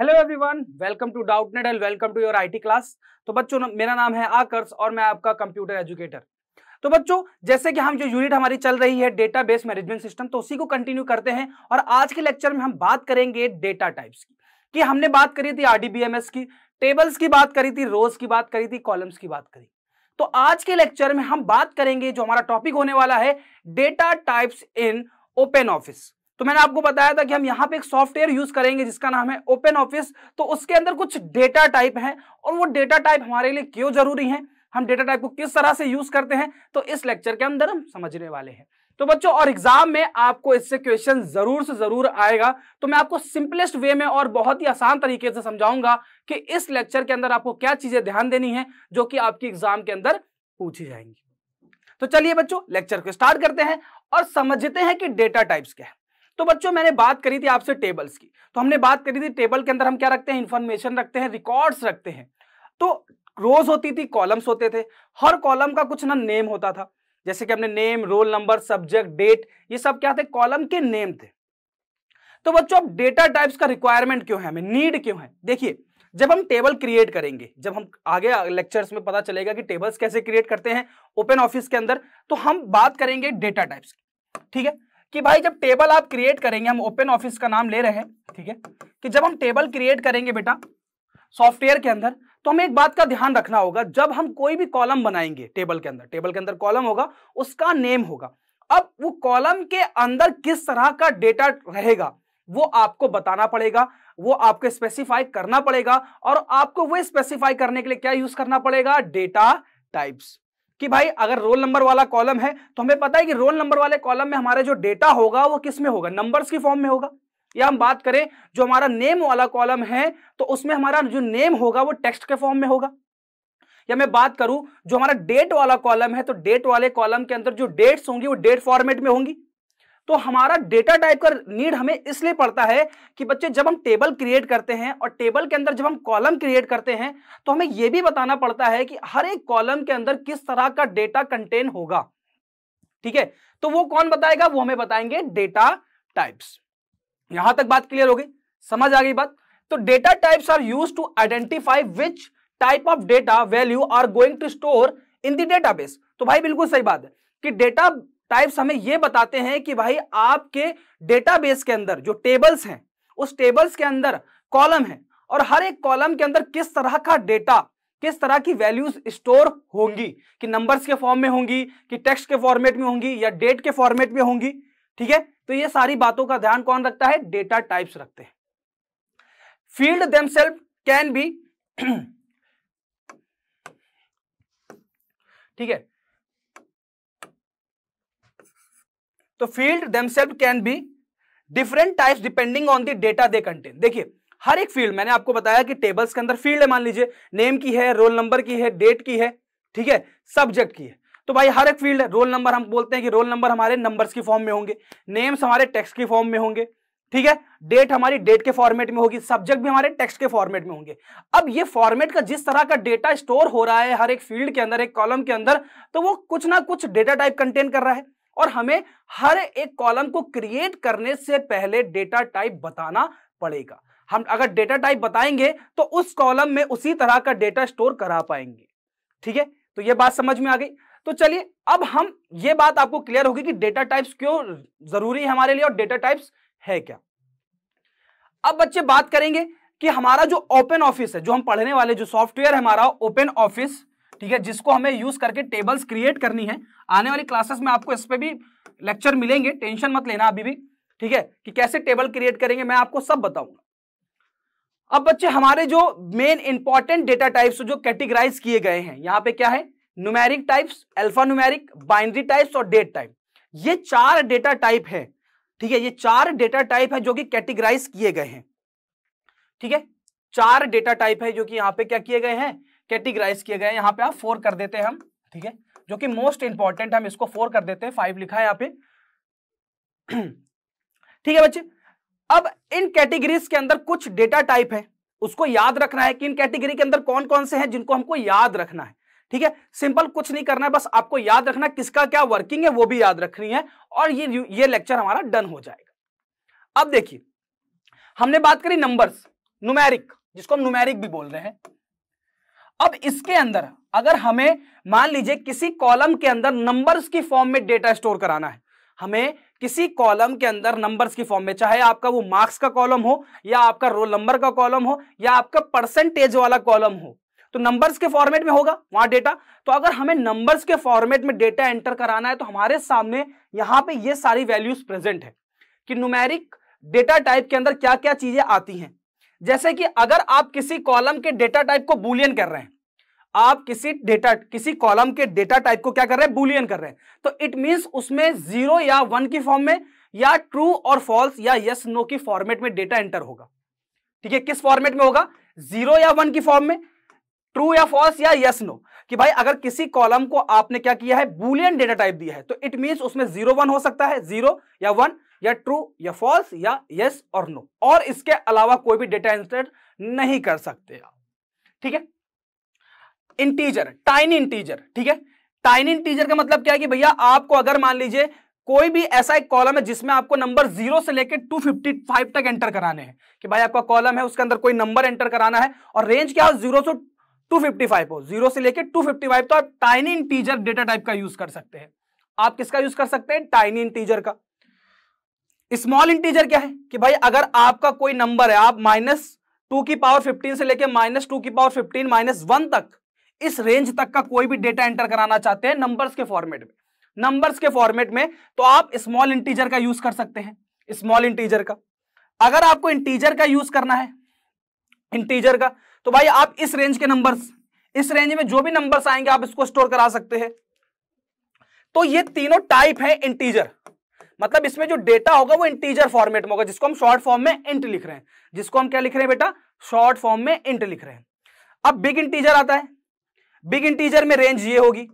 hello everyone welcome to Doubtnut and welcome to your IT class तो बच्चों मेरा नाम है आकर्ष और मैं आपका कंप्यूटर एजुकेटर तो बच्चों जैसे कि हम जो यूनिट हमारी चल रही है डेटा बेस मैनेजमेंट सिस्टम तो उसी को कंटिन्यू करते हैं और आज के लेक्चर में हम बात करेंगे डेटा टाइप्स की कि हमने बात करी थी आरडीबीएमएस की टेबल्स की बात करी थी रोज की बात करी थी कॉलम्स की बात करी तो आज के लेक्चर में हम बात करेंगे जो हमारा टॉपिक होने वाला है data types in Open Office तो मैंने आपको बताया था कि हम यहाँ पे एक सॉफ्टवेयर यूज करेंगे जिसका नाम है ओपन ऑफिस तो उसके अंदर कुछ डेटा टाइप है और वो डेटा टाइप हमारे लिए क्यों जरूरी है हम डेटा टाइप को किस तरह से यूज करते हैं तो इस लेक्चर के अंदर हम समझने वाले हैं तो बच्चों और एग्जाम में आपको इससे क्वेश्चन जरूर से जरूर आएगा तो मैं आपको सिंपलेस्ट वे में और बहुत ही आसान तरीके से समझाऊंगा कि इस लेक्चर के अंदर आपको क्या चीजें ध्यान देनी है जो कि आपकी एग्जाम के अंदर पूछी जाएंगी तो चलिए बच्चों लेक्चर को स्टार्ट करते हैं और समझते हैं कि डेटा टाइप्स क्या है तो बच्चों मैंने बात करी थी आपसे टेबल्स की तो हमने बात करी थी टेबल के अंदर हम क्या रखते हैं इंफॉर्मेशन रखते हैं रिकॉर्ड्स रखते हैं तो रोज होती थी कॉलम्स होते थे हर कॉलम का कुछ ना नेम होता था जैसे कि हमने name roll number subject date ये सब क्या थे कॉलम के नेम थे तो बच्चों अब डेटा टाइप्स का रिक्वायरमेंट क्यों है हमें नीड क्यों है देखिए जब हम टेबल क्रिएट करेंगे जब हम आगे लेक्चर्स में पता चलेगा कि टेबल्स कैसे क्रिएट करते हैं ओपन ऑफिस के अंदर तो हम बात करेंगे डेटा टाइप्स की ठीक है कि भाई जब टेबल आप क्रिएट करेंगे हम ओपन ऑफिस का नाम ले रहे हैं ठीक है कि जब हम टेबल क्रिएट करेंगे बेटा सॉफ्टवेयर के अंदर तो हमें एक बात का ध्यान रखना होगा जब हम कोई भी कॉलम बनाएंगे टेबल के अंदर टेबल के अंदर कॉलम होगा उसका नेम होगा अब वो कॉलम के अंदर किस तरह का डेटा रहेगा वो आपको बताना पड़ेगा वो आपको स्पेसिफाई करना पड़ेगा और आपको वो स्पेसिफाई करने के लिए क्या यूज करना पड़ेगा डेटा टाइप्स कि भाई अगर रोल नंबर वाला कॉलम है तो हमें पता है कि रोल नंबर वाले कॉलम में हमारा जो डेटा होगा वो किस में होगा नंबर्स की फॉर्म में होगा या हम बात करें जो हमारा नेम वाला कॉलम है तो उसमें हमारा जो नेम होगा वो टेक्स्ट के फॉर्म में होगा या मैं बात करूं जो हमारा डेट वाला कॉलम है तो डेट वाले कॉलम के अंदर जो डेट्स होंगी वो डेट फॉर्मेट में होंगी तो हमारा डेटा टाइप का नीड हमें इसलिए पड़ता है कि बच्चे जब हम टेबल क्रिएट करते हैं और टेबल के अंदर जब हम कॉलम क्रिएट करते हैं तो हमें यह भी बताना पड़ता है कि हर एक कॉलम के अंदर किस तरह का डेटा कंटेन होगा ठीक है तो वो कौन बताएगा वो हमें बताएंगे डेटा टाइप्स यहां तक बात क्लियर होगी समझ आ गई बात तो data types are use to identify which type of data value are going to store in the database तो भाई बिल्कुल सही बात है कि डेटा टाइप्स हमें ये बताते हैं कि भाई आपके डेटाबेस के अंदर जो टेबल्स हैं उस टेबल्स के अंदर कॉलम है और हर एक कॉलम के अंदर किस तरह का डेटा किस तरह की वैल्यूज स्टोर होंगी कि नंबर्स के फॉर्म में होंगी कि टेक्स्ट के फॉर्मेट में होंगी या डेट के फॉर्मेट में होंगी ठीक है तो ये सारी बातों का ध्यान कौन रखता है डेटा टाइप्स रखते हैं फील्ड देमसेल्फ कैन बी ठीक है तो field themselves can be different types depending on the data they contain देखिए हर एक फील्ड मैंने आपको बताया कि टेबल्स के अंदर फील्ड है मान लीजिए नेम की है रोल नंबर की है डेट की है ठीक है सब्जेक्ट की है तो भाई हर एक फील्ड है रोल नंबर हम बोलते हैं कि रोल नंबर हमारे नंबर्स की फॉर्म में होंगे नेम्स हमारे टेक्स्ट की फॉर्म में होंगे ठीक है डेट हमारी डेट के फॉर्मेट में होगी सब्जेक्ट भी हमारे टेक्स्ट के फॉर्मेट में होंगे अब ये फॉर्मेट का जिस तरह का डेटा स्टोर हो रहा है हर एक फील्ड के अंदर एक कॉलम के अंदर तो वो कुछ ना कुछ डेटा टाइप कंटेन कर रहा है और हमें हर एक कॉलम को क्रिएट करने से पहले डेटा टाइप बताना पड़ेगा हम अगर डेटा टाइप बताएंगे तो उस कॉलम में उसी तरह का डेटा स्टोर करा पाएंगे ठीक है तो ये बात समझ में आ गई तो चलिए अब हम ये बात आपको क्लियर होगी कि डेटा टाइप्स क्यों जरूरी है हमारे लिए और डेटा टाइप्स है क्या अब बच्चे बात करेंगे कि हमारा जो ओपन ऑफिस है जो हम पढ़ने वाले जो सॉफ्टवेयर है हमारा ओपन ऑफिस ठीक है जिसको हमें यूज करके टेबल्स क्रिएट करनी है आने वाली क्लासेस में आपको इस पर भी लेक्चर मिलेंगे टेंशन मत लेना अभी भी ठीक है कि कैसे टेबल क्रिएट करेंगे मैं आपको सब बताऊंगा अब बच्चे हमारे जो मेन इंपॉर्टेंट डेटा टाइप्स जो कैटेगराइज किए गए हैं यहाँ पे क्या है numeric types alpha numeric binary types और डेट टाइप ये चार डेटा टाइप है ठीक है ये चार डेटा टाइप है जो कि कैटेगराइज किए गए हैं ठीक है चार डेटा टाइप है जो कि यहाँ पे क्या किए गए हैं कैटेगराइज किए गए यहाँ पे आप फोर कर देते हैं हम ठीक है जो कि मोस्ट इंपॉर्टेंट हम इसको फोर कर देते हैं फाइव लिखा है यहाँ पे ठीक है बच्चे अब इन कैटेगरीज के अंदर कुछ डेटा टाइप है उसको याद रखना है कि इन कैटेगरी के अंदर कौन कौन से हैं जिनको हमको याद रखना है ठीक है सिंपल कुछ नहीं करना है बस आपको याद रखना किसका क्या वर्किंग है वो भी याद रखनी है और ये ये लेक्चर हमारा डन हो जाएगा अब देखिए हमने बात करी नंबर्स नुमेरिक जिसको हम नुमेरिक भी बोल रहे हैं अब इसके अंदर अगर हमें मान लीजिए किसी कॉलम के अंदर नंबर्स की फॉर्म में डेटा स्टोर कराना है हमें किसी कॉलम के अंदर नंबर्स की फॉर्म में चाहे आपका वो मार्क्स का कॉलम हो या आपका रोल नंबर का कॉलम हो या आपका परसेंटेज वाला कॉलम हो तो नंबर्स के फॉर्मेट में होगा वहां डेटा तो अगर हमें नंबर्स के फॉर्मेट में डेटा एंटर कराना है तो हमारे सामने यहां पे ये सारी वैल्यूज प्रेजेंट है कि न्यूमेरिक डेटा टाइप के अंदर क्या क्या चीजें आती हैं जैसे कि अगर आप किसी कॉलम के डेटा टाइप को बुलियन कर रहे हैं आप किसी डेटा किसी कॉलम के डेटा टाइप को क्या कर रहे हैं बुलियन कर रहे हैं तो इट मींस उसमें जीरो या वन की फॉर्म में या ट्रू और फॉल्स या यस नो की फॉर्मेट में डेटा एंटर होगा ठीक है किस फॉर्मेट में होगा जीरो या वन की फॉर्म में ट्रू या फॉल्स या यस नो कि भाई अगर किसी कॉलम को आपने क्या किया है बुलियन डेटा टाइप दिया है तो इट मींस उसमें जीरो वन हो सकता है जीरो या वन या ट्रू या फॉल्स या यस और नो और इसके अलावा कोई भी डेटा इंटर नहीं कर सकते ठीक है इंटीजर टाइन इंटीजर ठीक है टाइन इंटीजर का मतलब क्या है कि भैया आपको अगर मान लीजिए कोई भी ऐसा एक कॉलम है जिसमें आपको नंबर जीरो से लेकर टू फिफ्टी फाइव तक एंटर कराने हैं कि भाई आपका कॉलम है उसके अंदर कोई नंबर एंटर कराना है और रेंज क्या हो जीरो से टू फिफ्टी फाइव हो जीरो से लेकर टू फिफ्टी फाइव तो आप टाइनी इंटीजर डेटा टाइप का यूज कर सकते हैं आप किसका यूज कर सकते हैं टाइनी इंटीजर का स्मॉल इंटीजर क्या है कि भाई अगर आपका कोई नंबर है आप माइनस टू की पावर फिफ्टीन से लेकर माइनस टू की पावर फिफ्टीन माइनस वन तक इस रेंज तक का कोई भी डेटा एंटर कराना चाहते हैं नंबर्स के फॉर्मेट में नंबर्स के फॉर्मेट में तो आप स्मॉल इंटीजर का यूज कर सकते हैं स्मॉल इंटीजर का अगर आपको इंटीजर का यूज करना है इंटीजर का तो भाई आप इस रेंज के नंबर्स इस रेंज में जो भी नंबर्स आएंगे आप इसको स्टोर करा सकते हैं तो ये तीनों टाइप है इंटीजर मतलब इसमें जो डेटा होगा वो इंटीजर फॉर्मेट में होगा जिसको हम शॉर्ट फॉर्म में इंट लिख रहे हैं जिसको हम क्या लिख रहे हैं बेटा शॉर्ट फॉर्म में इंट लिख रहे हैं अब बिग इंटीजर आता है बिग इंटीजर में रेंज ये होगी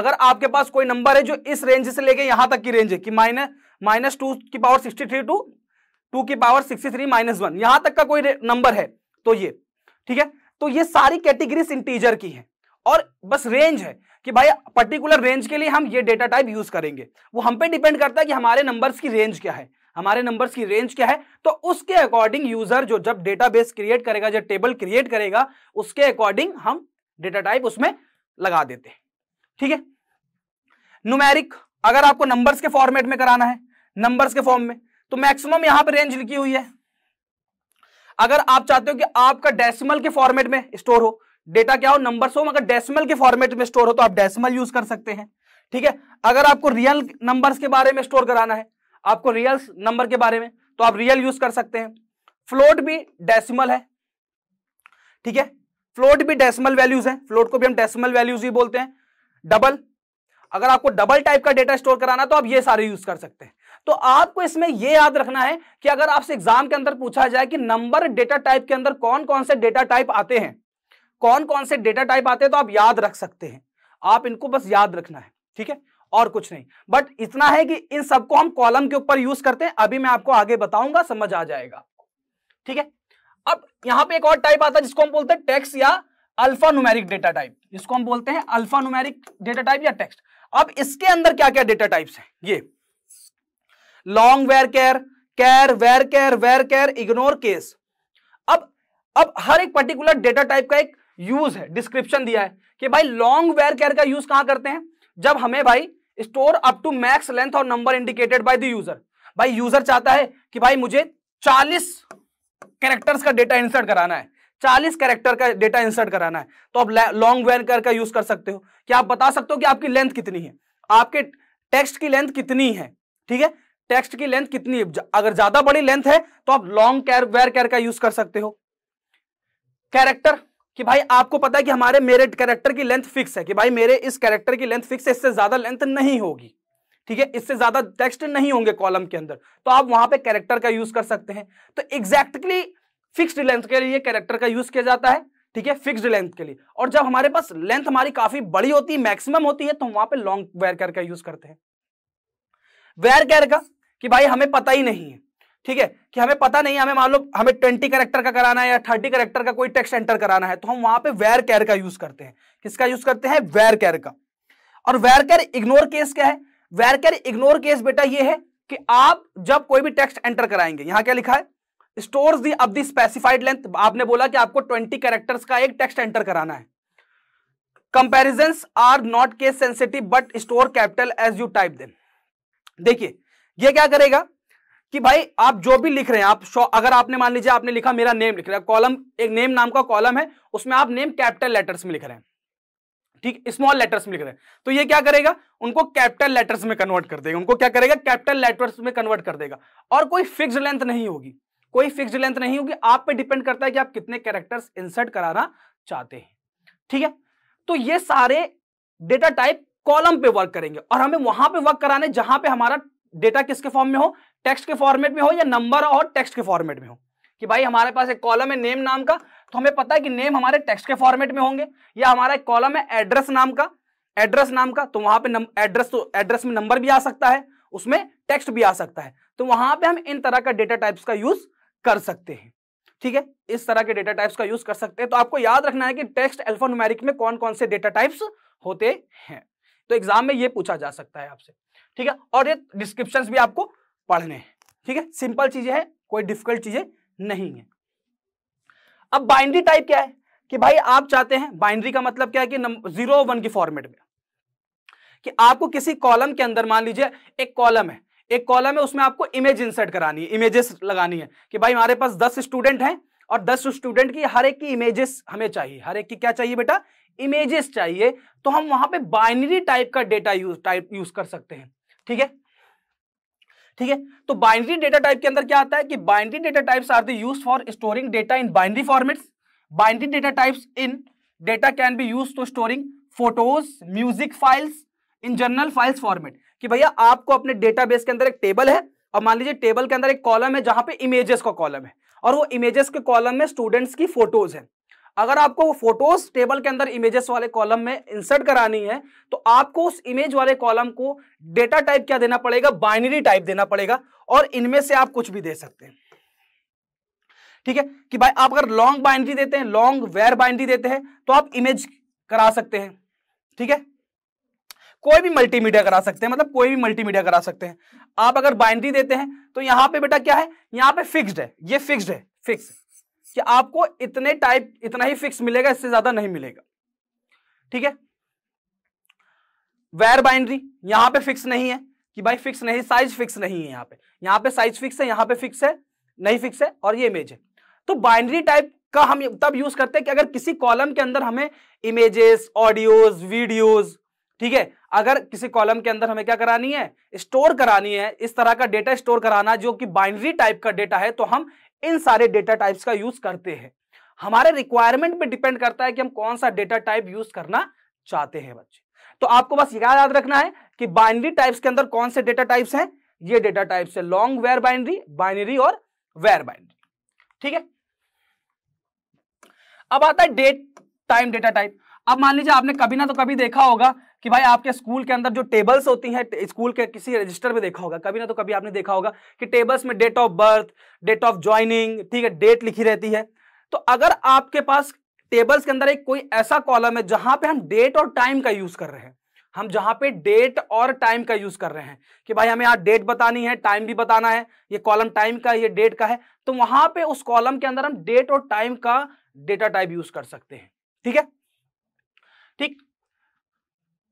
अगर आपके पास कोई नंबर है जो इस रेंज से लेके यहां तक की रेंज है कि माइनस माइनस टू की power sixty three to two की power sixty three minus one यहां तक का कोई नंबर है तो ये ठीक है तो ये सारी कैटेगरीज इंटीजर की है और बस रेंज है कि भाई पर्टिकुलर रेंज के लिए हम ये डेटा टाइप यूज करेंगे वो हम पे डिपेंड करता है कि हमारे नंबर्स की रेंज क्या है हमारे नंबर्स की रेंज क्या है तो उसके अकॉर्डिंग यूजर जो जब डेटाबेस क्रिएट करेगा जब टेबल क्रिएट करेगा उसके अकॉर्डिंग हम डेटा टाइप उसमें लगा देते हैं ठीक है नुमेरिक अगर आपको नंबर्स के फॉर्मेट में कराना है नंबर्स के फॉर्म में तो मैक्सिमम यहां पर रेंज लिखी हुई है अगर आप चाहते हो कि आपका डेसिमल के फॉर्मेट में स्टोर हो डेटा क्या हो नंबर हो मगर डेसिमल के फॉर्मेट में स्टोर हो तो आप डेसिमल यूज कर सकते हैं ठीक है अगर आपको रियल नंबर्स के बारे में स्टोर कराना है आपको रियल नंबर के बारे में तो आप रियल यूज कर सकते हैं फ्लोट भी डेसिमल है ठीक है फ्लोट भी डेसिमल वैल्यूज है फ्लोट को भी हम डेसिमल वैल्यूज ही बोलते हैं डबल अगर आपको डबल टाइप का डेटा स्टोर कराना तो आप ये सारे यूज कर सकते हैं तो आपको इसमें यह याद रखना है कि अगर आपसे एग्जाम के अंदर पूछा जाए कि नंबर डेटा टाइप के अंदर कौन कौन से डेटा टाइप आते हैं कौन कौन से डेटा टाइप आते हैं तो आप याद रख सकते हैं आप इनको बस याद रखना है ठीक है और कुछ नहीं बट इतना है कि इन सबको हम कॉलम के ऊपर यूज करते हैं अभी मैं आपको आगे बताऊंगा समझ आ जाएगा ठीक है अब यहां पे एक और टाइप आता है जिसको हम बोलते हैं टेक्स्ट या अल्फा नुमेरिक डेटा टाइप जिसको हम बोलते हैं अल्फा नुमेरिक डेटा टाइप या टेक्स्ट अब इसके अंदर क्या क्या डेटा टाइप्स हैं ये long varchar char varchar varchar ignore case अब अब हर एक पर्टिकुलर डेटा टाइप का एक यूज है डिस्क्रिप्शन दिया है कि भाई लॉन्ग वेयर केयर का यूज कहां करते हैं जब हमें भाई store up to max length और number indicated by the user भाई यूजर चाहता है कि भाई मुझे 40 कैरेक्टर्स का डेटा इंसर्ट कराना है 40 कैरेक्टर का डेटा इंसर्ट कराना है तो आप लॉन्ग वेयर केयर का यूज कर सकते हो क्या आप बता सकते हो कि आपकी लेंथ कितनी है आपके टेक्स्ट की लेंथ कितनी है ठीक है टेक्स्ट की लेंथ कितनी है अगर ज्यादा बड़ी लेंथ है तो आप लॉन्ग वेयर केयर का यूज कर सकते हो कैरेक्टर कि भाई आपको पता है कि हमारे मेरे कैरेक्टर की लेंथ फिक्स है कि भाई मेरे इस कैरेक्टर की लेंथ फिक्स है इससे ज्यादा लेंथ नहीं होगी ठीक है इससे ज्यादा टेक्स्ट नहीं होंगे कॉलम के अंदर तो आप वहां पे कैरेक्टर का यूज कर सकते हैं तो एग्जैक्टली फिक्स्ड लेंथ के लिए कैरेक्टर का यूज किया जाता है ठीक है फिक्स्ड लेंथ के लिए और जब हमारे पास लेंथ हमारी काफी बड़ी होती है मैक्सिमम होती है तो वहां पर लॉन्ग वेयर कैर का यूज करते हैं वेयर कैर का कि भाई हमें पता ही नहीं है ठीक है कि हमें पता नहीं हमें मान लो हमें ट्वेंटी करेक्टर का कराना है या थर्टी करेक्टर का कोई टेक्स्ट एंटर कराना है तो हम वहां पे वेर कैर का यूज करते हैं किसका यूज करते हैं वेर कैर का और वेर कैर इग्नोर केस क्या है वेर कैर इग्नोर केस बेटा ये है कि आप जब कोई भी टेक्स्ट एंटर कराएंगे यहां क्या लिखा है स्टोर्स दी अब दी स्पेसिफाइड लेंथ आपने बोला कि आपको ट्वेंटी कैरेक्टर्स का एक टेक्स्ट एंटर कराना है comparison are not case sensitive but store capital as you type then देखिए ये क्या करेगा कि भाई आप जो भी लिख रहे हैं आप अगर आपने मान लीजिए आपने लिखा मेरा नेम लिख रहा है कॉलम एक नेम नाम का कॉलम है उसमें आप नेम कैपिटल लेटर्स में लिख रहे हैं ठीक स्मॉल लेटर्स में लिख रहे हैं तो ये क्या करेगा उनको कैपिटल लेटर्स में कन्वर्ट कर देगा उनको क्या करेगा कैपिटल लेटर्स में कन्वर्ट कर देगा और कोई फिक्स लेंथ नहीं होगी कोई फिक्स लेंथ नहीं होगी आप पे डिपेंड करता है कि आप कितने कैरेक्टर्स इंसर्ट कराना चाहते हैं ठीक है तो ये सारे डेटा टाइप कॉलम पे वर्क करेंगे और हमें वहां पे वर्क कराने जहां पे हमारा डेटा किसके फॉर्म में हो टेक्स्ट के फॉर्मेट में हो या नंबर और टेक्स्ट के फॉर्मेट में हो कि भाई हमारे पास एक कॉलम है नेम नाम का तो हमें पता है कि नेम हमारे टेक्स्ट के फॉर्मेट में होंगे या हमारा एक कॉलम है एड्रेस नाम का एड्रेस नाम का तो वहां पर एड्रेस तो एड्रेस में नंबर भी आ सकता है उसमें टेक्स्ट भी आ सकता है तो वहां पर हम इन तरह का डेटा टाइप्स का यूज कर सकते हैं ठीक है इस तरह के डेटा टाइप्स का यूज कर सकते हैं तो आपको याद रखना है कि टेक्स्ट एल्फानुमेरिक में कौन कौन से डेटा टाइप्स होते हैं तो एग्जाम में ये पूछा जा सकता है आपसे ठीक है और ये डिस्क्रिप्शन भी आपको पढ़ने ठीक है सिंपल चीजें हैं कोई डिफिकल्ट चीजें नहीं है अब बाइंड्री टाइप क्या है कि भाई आप चाहते हैं बाइंड्री का मतलब क्या है कि जीरो वन की फॉर्मेट में कि आपको किसी कॉलम के अंदर मान लीजिए एक कॉलम है एक कॉलम है उसमें आपको इमेज इंसर्ट करानी है इमेजेस लगानी है कि भाई हमारे पास दस स्टूडेंट हैं और दस स्टूडेंट की हर एक की इमेजेस हमें चाहिए हर एक की क्या चाहिए बेटा इमेजेस चाहिए तो हम वहां पे बाइनरी टाइप का डेटा यूज टाइप यूज कर सकते हैं ठीक है ठीक है तो बाइंड्री डेटा टाइप के अंदर क्या आता है कि binary data types are the use for storing data in binary formats binary data types in data can be use to storing photos music files in general files format कि भैया आपको अपने बेस के अंदर एक टेबल है और मान लीजिए टेबल के अंदर एक कॉलम है जहां पे इमेजेस का कॉलम है और वो इमेजेस के कॉलम में स्टूडेंट्स की फोटोज है अगर आपको वो फोटोज टेबल के अंदर इमेजेस वाले कॉलम में इंसर्ट करानी है तो आपको उस इमेज वाले कॉलम को डेटा टाइप क्या देना पड़ेगा बाइनरी टाइप देना पड़ेगा और इनमें से आप कुछ भी दे सकते हैं ठीक है कि भाई आप अगर लॉन्ग बाइंड्री देते हैं लॉन्ग वेयर बाइंड्री देते हैं तो आप इमेज करा सकते हैं ठीक है कोई भी मल्टीमीडिया करा सकते हैं मतलब कोई भी मल्टीमीडिया करा सकते हैं आप अगर बाइंड्री देते हैं तो यहां पे बेटा क्या है यहां पे फिक्स्ड है ये फिक्स्ड है फिक्स कि आपको इतने टाइप इतना ही फिक्स मिलेगा इससे ज्यादा नहीं मिलेगा ठीक है वेयर बाइंड्री यहां पे फिक्स नहीं है कि भाई फिक्स नहीं साइज फिक्स नहीं है यहां पे यहां पे साइज फिक्स है यहां पे फिक्स है नहीं फिक्स है और ये इमेज है तो बाइंड्री टाइप का हम तब यूज करते हैं कि अगर किसी कॉलम के अंदर हमें इमेजेस ऑडियोज वीडियोज ठीक है अगर किसी कॉलम के अंदर हमें क्या करानी है स्टोर करानी है इस तरह का डेटा स्टोर कराना जो कि बाइंड्री टाइप का डेटा है तो हम इन सारे डेटा टाइप्स का यूज करते हैं हमारे रिक्वायरमेंट पे डिपेंड करता है कि हम कौन सा डेटा टाइप यूज करना चाहते हैं बच्चे तो आपको बस यह याद रखना है कि बाइनरी टाइप्स के अंदर कौन से डेटा टाइप्स हैं ये डेटा टाइप्स है लॉन्ग वेयर बाइनरी बाइनरी और वेयर बाइनरी ठीक है अब आता है डेट टाइम डेटा टाइप अब मान लीजिए आपने कभी ना तो कभी देखा होगा कि भाई आपके स्कूल के अंदर जो टेबल्स होती हैं स्कूल के किसी रजिस्टर में देखा होगा कभी ना तो कभी आपने देखा होगा कि टेबल्स में date of birth date of joining ठीक है डेट लिखी रहती है तो अगर आपके पास टेबल्स के अंदर एक कोई ऐसा कॉलम है जहां पे हम डेट और टाइम का यूज कर रहे हैं हम जहां पे डेट और टाइम का यूज कर रहे हैं कि भाई हमें यहाँ डेट बतानी है टाइम भी बताना है ये कॉलम टाइम का ये डेट का है तो वहां पे उस कॉलम के अंदर हम डेट और टाइम का डेटा टाइप यूज कर सकते हैं ठीक है ठीक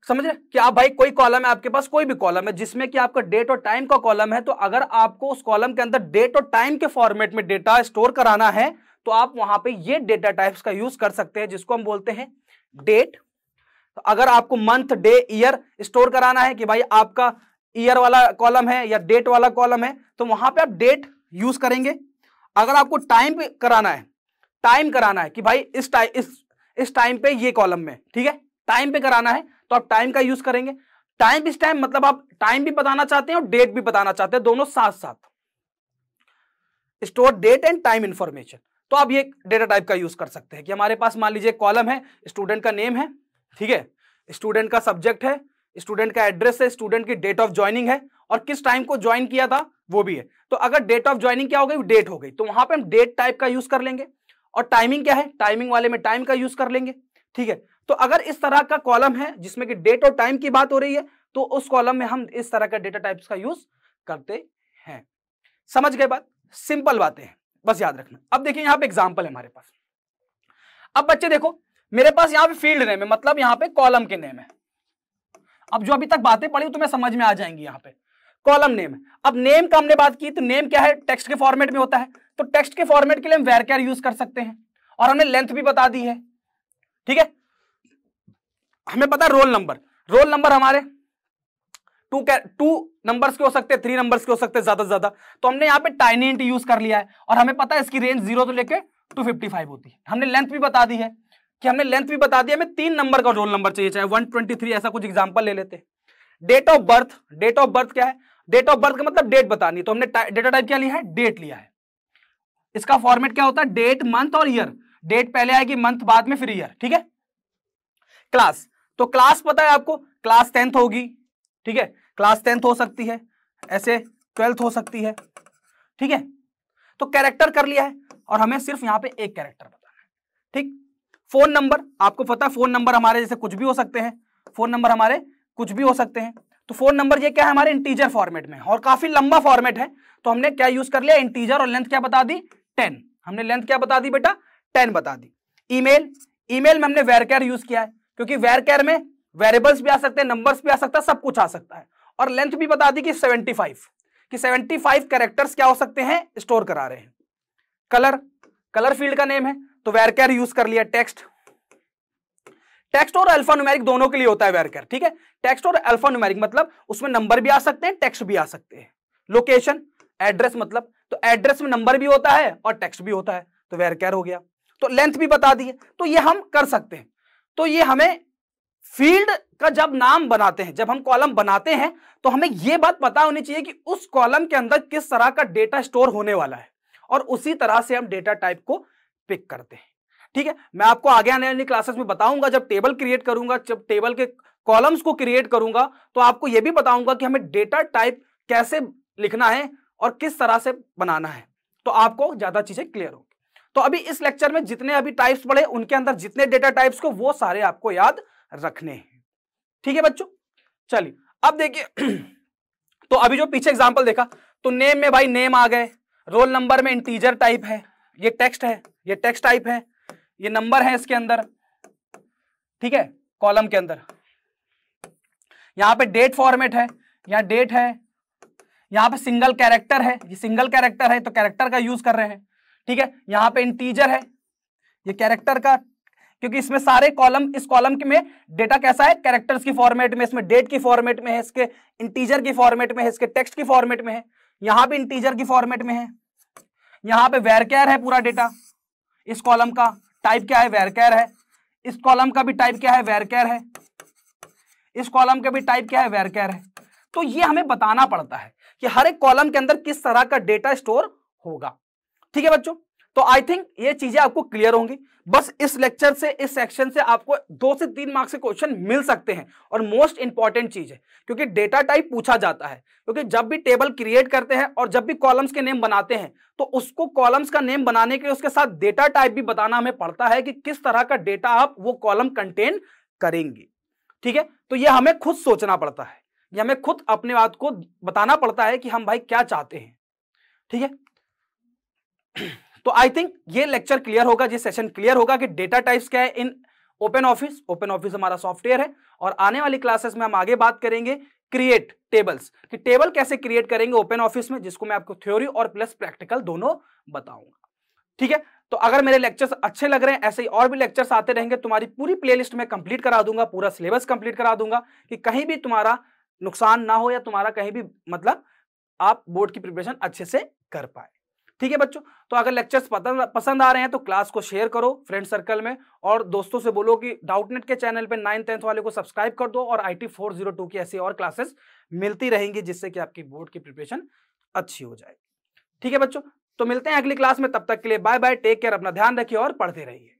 समझ रहे कि आप भाई कोई कॉलम है आपके पास कोई भी कॉलम है जिसमें कि आपका डेट और टाइम का कॉलम है तो अगर आपको उस कॉलम के अंदर डेट और टाइम के फॉर्मेट में डेटा स्टोर कराना है तो आप वहां पे ये डेटा टाइप्स का यूज कर सकते हैं जिसको हम बोलते हैं डेट तो अगर आपको मंथ डे ईयर स्टोर कराना है कि भाई आपका ईयर वाला कॉलम है या डेट वाला कॉलम है तो वहां पर आप डेट यूज करेंगे अगर आपको टाइम कराना है टाइम कराना है कि भाई इस टाइम इस टाइम पे ये कॉलम में ठीक है टाइम पे कराना है तो आप टाइम का यूज करेंगे टाइम इस टाइम मतलब आप टाइम भी बताना चाहते हैं और डेट भी बताना चाहते हैं दोनों साथ साथ store date and time information तो आप ये डेटा टाइप का यूज कर सकते हैं कि हमारे पास मान लीजिए कॉलम है स्टूडेंट का नेम है ठीक है स्टूडेंट का सब्जेक्ट है स्टूडेंट का एड्रेस है स्टूडेंट की डेट ऑफ ज्वाइनिंग है और किस टाइम को ज्वाइन किया था वो भी है तो अगर डेट ऑफ ज्वाइनिंग क्या हो गई डेट हो गई तो वहां पे हम डेट टाइप का यूज कर लेंगे और टाइमिंग क्या है टाइमिंग वाले में टाइम का यूज कर लेंगे ठीक है तो अगर इस तरह का कॉलम है जिसमें कि डेट और टाइम की बात हो रही है तो उस कॉलम में हम इस तरह का डेटा टाइप्स का यूज करते हैं समझ गए बात सिंपल बातें हैं बस याद रखना अब देखिए यहां पे एग्जांपल है हमारे पास अब बच्चे देखो मेरे पास यहां पे फील्ड नेम है मतलब यहां पे कॉलम के नेम है अब जो अभी तक बातें पढ़ी तुम्हें समझ में आ जाएंगी यहां पर कॉलम नेम अब नेम का हमने बात की तो नेम क्या है टेक्स्ट के फॉर्मेट में होता है तो टेक्स्ट के फॉर्मेट के लिए हम वेर कैर यूज कर सकते हैं और हमने लेंथ भी बता दी है ठीक है हमें पता रोल नंबर रोल नंबर हमारे टू टू नंबर्स के हो सकते हैं थ्री नंबर्स के हो सकते हैं ज्यादा से ज्यादा तो हमने यहाँ पे टाइनी इंट यूज कर लिया है और हमें पता है इसकी range zero to fifty five होती है हमने लेंथ भी बता दी है कि हमने लेंथ भी बता दिया हमें तीन नंबर का रोल नंबर चाहिए चाहे वन ट्वेंटी थ्री ऐसा कुछ एग्जाम्पल ले लेते date of birth date of birth क्या है डेट ऑफ बर्थ का मतलब डेट बतानी तो हमने डेटा टाइप क्या लिया है डेट लिया है इसका फॉर्मेट क्या होता है डेट मंथ और ईयर डेट पहले आएगी मंथ बाद में फिर ईयर ठीक है क्लास तो क्लास पता है आपको क्लास टेंथ होगी ठीक है क्लास टेंथ हो सकती है ऐसे ट्वेल्थ हो सकती है ठीक है तो कैरेक्टर कर लिया है और हमें सिर्फ यहां पे एक कैरेक्टर बताना है ठीक फोन नंबर आपको पता है फोन नंबर हमारे जैसे कुछ भी हो सकते हैं फोन नंबर हमारे कुछ भी हो सकते हैं तो फोन नंबर ये क्या है हमारे इंटीजर फॉर्मेट में और काफी लंबा फॉर्मेट है तो हमने क्या यूज कर लिया इंटीजर और लेंथ क्या बता दी टेन हमने लेंथ क्या बता दी बेटा टेन बता दी ईमेल ईमेल में हमने वेरकेयर यूज किया है क्योंकि वेर कैर में वेरिएबल्स भी आ सकते हैं नंबर्स भी आ सकता है सब कुछ आ सकता है और लेंथ भी बता दी कि 75 कि 75 कैरेक्टर्स क्या हो सकते हैं स्टोर करा रहे हैं कलर कलर फील्ड का नेम है तो वेर कैर यूज कर लिया टेक्स्ट टेक्स्ट और अल्फानुमेरिक दोनों के लिए होता है वेर केयर ठीक है टेक्स्ट और अल्फानुमेरिक मतलब उसमें नंबर भी आ सकते हैं टेक्स्ट भी आ सकते हैं लोकेशन एड्रेस मतलब तो एड्रेस में नंबर भी होता है और टेक्स्ट भी होता है तो वेर केयर हो गया तो लेंथ भी बता दिए तो ये हम कर सकते हैं तो ये हमें फील्ड का जब नाम बनाते हैं जब हम कॉलम बनाते हैं तो हमें यह बात पता होनी चाहिए कि उस कॉलम के अंदर किस तरह का डेटा स्टोर होने वाला है और उसी तरह से हम डेटा टाइप को पिक करते हैं ठीक है मैं आपको आगे आने वाली क्लासेस में बताऊंगा जब टेबल क्रिएट करूंगा जब टेबल के कॉलम्स को क्रिएट करूंगा तो आपको यह भी बताऊंगा कि हमें डेटा टाइप कैसे लिखना है और किस तरह से बनाना है तो आपको ज्यादा चीजें क्लियर होंगी तो अभी इस लेक्चर में जितने अभी टाइप्स पढ़े उनके अंदर जितने डेटा टाइप्स को वो सारे आपको याद रखने हैं ठीक है बच्चों चलिए अब देखिए तो अभी जो पीछे एग्जाम्पल देखा तो नेम में भाई नेम आ गए रोल नंबर में इंटीजर टाइप है ये टेक्स्ट है ये टेक्स्ट टाइप है ये नंबर है इसके अंदर ठीक है कॉलम के अंदर यहां पे डेट फॉर्मेट है यहां डेट है यहां पे सिंगल कैरेक्टर है ये सिंगल कैरेक्टर है तो कैरेक्टर का यूज कर रहे हैं ठीक है यहां पे इंटीजर है ये कैरेक्टर का क्योंकि इसमें सारे कॉलम इस कॉलम में डेटा कैसा है कैरेक्टर्स की फॉर्मेट में इसमें डेट की फॉर्मेट में है इसके इंटीजर की फॉर्मेट में है इसके टेक्स्ट की फॉर्मेट में है यहां पर इंटीजर की फॉर्मेट में है यहां पर वेरकेयर है पूरा डेटा इस कॉलम का टाइप क्या है वेरकेयर है इस कॉलम का भी टाइप क्या है वेरकेयर है इस कॉलम का भी टाइप क्या है वेरकेयर है तो ये हमें बताना पड़ता है कि हर एक कॉलम के अंदर किस तरह का डेटा स्टोर होगा ठीक है बच्चों तो आई थिंक ये चीजें आपको क्लियर होंगी बस इस लेक्चर से इस सेक्शन से आपको दो से तीन मार्क्स के क्वेश्चन मिल सकते हैं और मोस्ट इंपॉर्टेंट चीज है क्योंकि डेटा टाइप पूछा जाता है क्योंकि जब भी टेबल क्रिएट करते हैं और जब भी कॉलम्स के नेम बनाते हैं तो उसको कॉलम्स का नेम बनाने के लिए उसके साथ डेटा टाइप भी बताना हमें पड़ता है कि किस तरह का डेटा आप वो कॉलम कंटेन करेंगे ठीक है तो यह हमें खुद सोचना पड़ता है हमें खुद अपने बात को बताना पड़ता है कि हम भाई क्या चाहते हैं ठीक है तो आई थिंक ये लेक्चर क्लियर होगा ये सेशन क्लियर होगा कि डेटा टाइप्स क्या है in Open Office Open Office हमारा सॉफ्टवेयर है और आने वाली क्लासेस में हम आगे बात करेंगे क्रिएट टेबल्स कि टेबल कैसे क्रिएट करेंगे ओपन ऑफिस में जिसको मैं आपको थ्योरी और प्लस प्रैक्टिकल दोनों बताऊंगा ठीक है तो अगर मेरे लेक्चर्स अच्छे लग रहे हैं ऐसे ही और भी लेक्चर्स आते रहेंगे तुम्हारी पूरी प्लेलिस्ट में कंप्लीट करा दूंगा पूरा सिलेबस कंप्लीट करा दूंगा कि कहीं भी तुम्हारा नुकसान ना हो या तुम्हारा कहीं भी मतलब आप बोर्ड की प्रिपरेशन अच्छे से कर पाए ठीक है बच्चों तो अगर लेक्चर्स पसंद आ रहे हैं तो क्लास को शेयर करो फ्रेंड सर्कल में और दोस्तों से बोलो कि डाउटनेट के चैनल पे नाइन टेंथ वाले को सब्सक्राइब कर दो और I T four zero two की ऐसी और क्लासेस मिलती रहेंगी जिससे कि आपकी बोर्ड की प्रिपरेशन अच्छी हो जाएगी ठीक है बच्चों तो मिलते हैं अगली क्लास में तब तक के लिए बाय बाय टेक केयर अपना ध्यान रखिए और पढ़ते रहिए